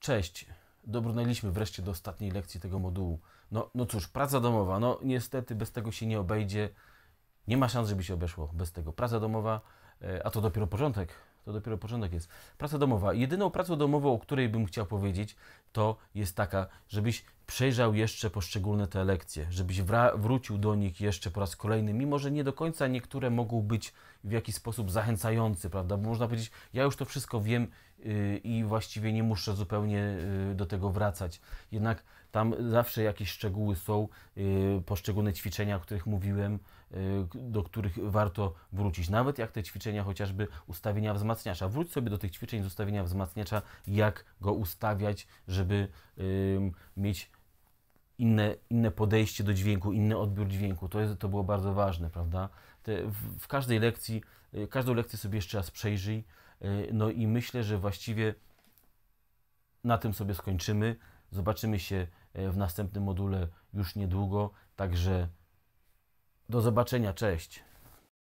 Cześć, dobrnęliśmy wreszcie do ostatniej lekcji tego modułu. No, no cóż, praca domowa, no niestety bez tego się nie obejdzie. Nie ma szans, żeby się obeszło bez tego. Praca domowa, e, a to dopiero początek, to dopiero początek jest. Praca domowa. Jedyną pracą domową, o której bym chciał powiedzieć, to jest taka, żebyś przejrzał jeszcze poszczególne te lekcje, żebyś wrócił do nich jeszcze po raz kolejny, mimo że nie do końca niektóre mogą być w jakiś sposób zachęcające, prawda? Bo można powiedzieć, ja już to wszystko wiem y, i właściwie nie muszę zupełnie y, do tego wracać. Jednak tam zawsze jakieś szczegóły są, y, poszczególne ćwiczenia, o których mówiłem, do których warto wrócić. Nawet jak te ćwiczenia chociażby ustawienia wzmacniacza. Wróć sobie do tych ćwiczeń z ustawienia wzmacniacza, jak go ustawiać, żeby mieć inne, inne podejście do dźwięku, inny odbiór dźwięku. To, jest, to było bardzo ważne, prawda? Te, w, w, każdej lekcji, y, każdą lekcję sobie jeszcze raz przejrzyj. Y, no i myślę, że właściwie na tym sobie skończymy. Zobaczymy się y, w następnym module już niedługo. Także do zobaczenia, cześć.